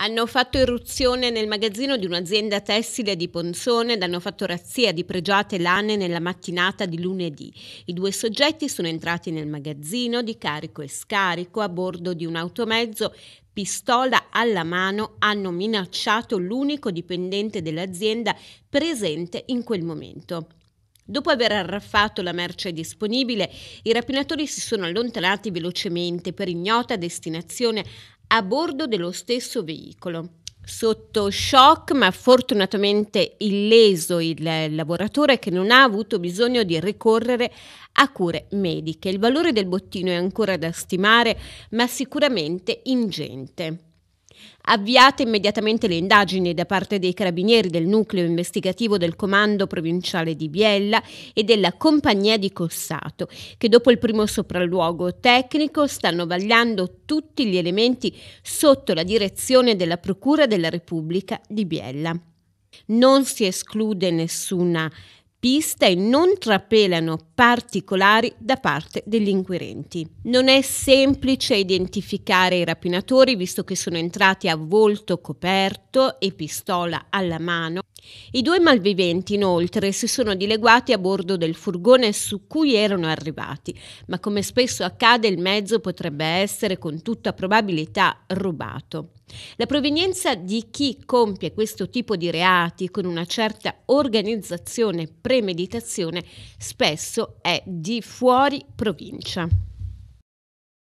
hanno fatto irruzione nel magazzino di un'azienda tessile di Ponzone ed hanno fatto razzia di pregiate lane nella mattinata di lunedì. I due soggetti sono entrati nel magazzino di carico e scarico a bordo di un automezzo pistola alla mano hanno minacciato l'unico dipendente dell'azienda presente in quel momento. Dopo aver arraffato la merce disponibile, i rapinatori si sono allontanati velocemente per ignota destinazione a bordo dello stesso veicolo. Sotto shock, ma fortunatamente illeso il lavoratore che non ha avuto bisogno di ricorrere a cure mediche. Il valore del bottino è ancora da stimare, ma sicuramente ingente avviate immediatamente le indagini da parte dei carabinieri del nucleo investigativo del comando provinciale di Biella e della compagnia di Cossato, che dopo il primo sopralluogo tecnico stanno vagliando tutti gli elementi sotto la direzione della Procura della Repubblica di Biella. Non si esclude nessuna pista e non trapelano particolari da parte degli inquirenti. Non è semplice identificare i rapinatori visto che sono entrati a volto coperto e pistola alla mano. I due malviventi inoltre si sono dileguati a bordo del furgone su cui erano arrivati, ma come spesso accade il mezzo potrebbe essere con tutta probabilità rubato. La provenienza di chi compie questo tipo di reati con una certa organizzazione premeditazione spesso è di fuori provincia.